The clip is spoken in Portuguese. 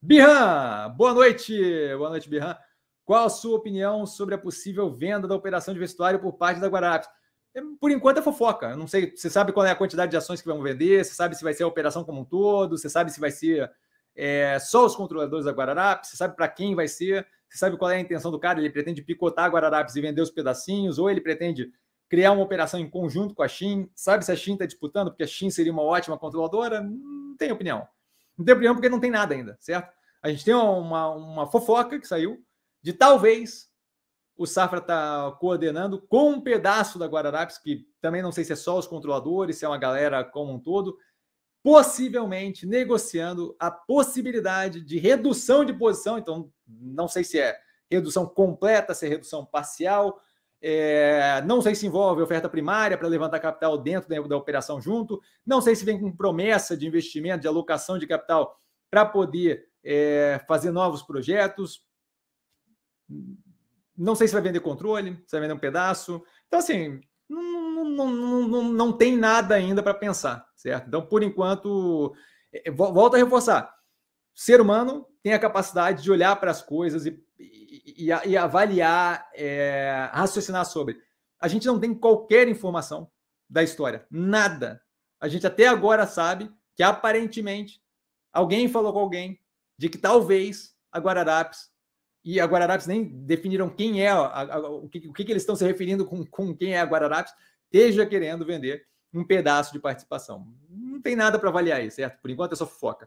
Birran, boa noite. Boa noite, Birran. Qual a sua opinião sobre a possível venda da operação de vestuário por parte da Guarapes? É, por enquanto é fofoca. Eu não sei, você sabe qual é a quantidade de ações que vão vender, você sabe se vai ser a operação como um todo, você sabe se vai ser é, só os controladores da Guararapes, você sabe para quem vai ser, você sabe qual é a intenção do cara, ele pretende picotar a Guararapes e vender os pedacinhos, ou ele pretende criar uma operação em conjunto com a Shin, sabe se a Shin está disputando, porque a Shin seria uma ótima controladora? Não tem opinião. Não tem opinião porque não tem nada ainda, certo? A gente tem uma, uma fofoca que saiu de talvez o Safra tá coordenando com um pedaço da Guararapes, que também não sei se é só os controladores, se é uma galera como um todo, possivelmente negociando a possibilidade de redução de posição. Então, não sei se é redução completa, se é redução parcial, é, não sei se envolve oferta primária para levantar capital dentro da, da, operação junto. Não sei se vem com promessa de investimento, de alocação de capital para poder é, fazer novos projetos. Não sei se vai vender controle, se vai vender um pedaço. Então, assim, não, não, não, não tem nada ainda para pensar, certo? Então, por enquanto, é, é, volto a reforçar. O ser humano tem a capacidade de olhar para as coisas e e, e avaliar, é, raciocinar sobre. A gente não tem qualquer informação da história, nada. A gente até agora sabe que aparentemente alguém falou com alguém de que talvez a Guararapes e a Guararapes nem definiram quem é, a, a, o, que, o que eles estão se referindo com, com quem é a Guararapes, esteja querendo vender um pedaço de participação. Não tem nada para avaliar aí, certo? Por enquanto é só foca